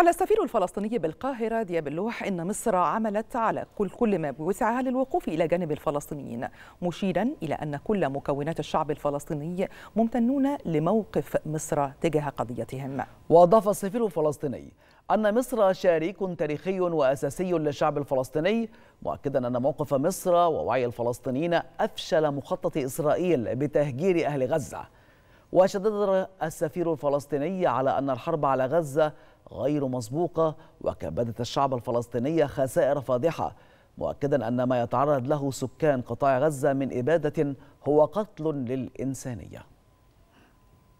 قال السفير الفلسطيني بالقاهرة دياب اللوح إن مصر عملت على كل كل ما بوسعها للوقوف إلى جانب الفلسطينيين مشيرا إلى أن كل مكونات الشعب الفلسطيني ممتنون لموقف مصر تجاه قضيتهم وأضاف السفير الفلسطيني أن مصر شريك تاريخي وأساسي للشعب الفلسطيني مؤكدا أن موقف مصر ووعي الفلسطينيين أفشل مخطط إسرائيل بتهجير أهل غزة وشدد السفير الفلسطيني على أن الحرب على غزة غير مسبوقة وكبدت الشعب الفلسطيني خسائر فادحة مؤكدا أن ما يتعرض له سكان قطاع غزة من إبادة هو قتل للإنسانية